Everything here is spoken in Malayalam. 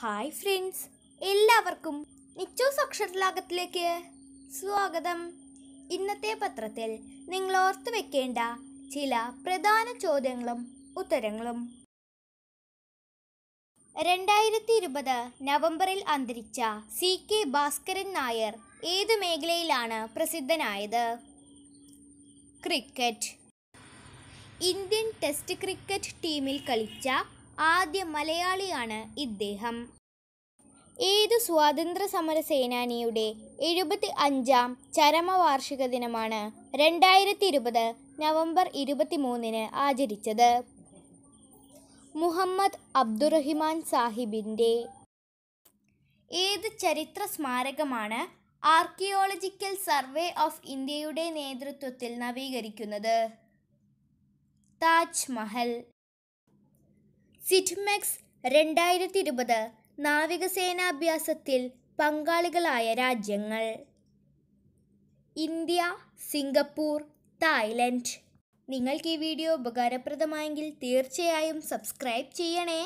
ഹായ് ഫ്രണ്ട്സ് എല്ലാവർക്കും നിച്ചോസ് അക്ഷരലാഗത്തിലേക്ക് സ്വാഗതം ഇന്നത്തെ പത്രത്തിൽ നിങ്ങൾ ഓർത്തു വെക്കേണ്ട ചില പ്രധാന ചോദ്യങ്ങളും ഉത്തരങ്ങളും രണ്ടായിരത്തി ഇരുപത് നവംബറിൽ അന്തരിച്ച സി കെ ഭാസ്കരൻ നായർ ഏത് മേഖലയിലാണ് പ്രസിദ്ധനായത് ക്രിക്കറ്റ് ഇന്ത്യൻ ടെസ്റ്റ് ക്രിക്കറ്റ് ടീമിൽ കളിച്ച ആദ്യ മലയാളിയാണ് ഇദ്ദേഹം ഏത് സ്വാതന്ത്ര്യ സമര സേനാനിയുടെ എഴുപത്തി അഞ്ചാം ചരമവാർഷിക ദിനമാണ് രണ്ടായിരത്തി ഇരുപത് നവംബർ മൂന്നിന് ആചരിച്ചത് മുഹമ്മദ് അബ്ദുറഹിമാൻ സാഹിബിൻ്റെ ഏത് ചരിത്ര സ്മാരകമാണ് ആർക്കിയോളജിക്കൽ സർവേ ഓഫ് ഇന്ത്യയുടെ നേതൃത്വത്തിൽ നവീകരിക്കുന്നത് താജ്മഹൽ സിറ്റ്മെക്സ് രണ്ടായിരത്തി ഇരുപത് നാവികസേനാഭ്യാസത്തിൽ പങ്കാളികളായ രാജ്യങ്ങൾ ഇന്ത്യ സിംഗപ്പൂർ തായ്ലൻഡ് നിങ്ങൾക്ക് ഈ വീഡിയോ ഉപകാരപ്രദമായെങ്കിൽ തീർച്ചയായും സബ്സ്ക്രൈബ് ചെയ്യണേ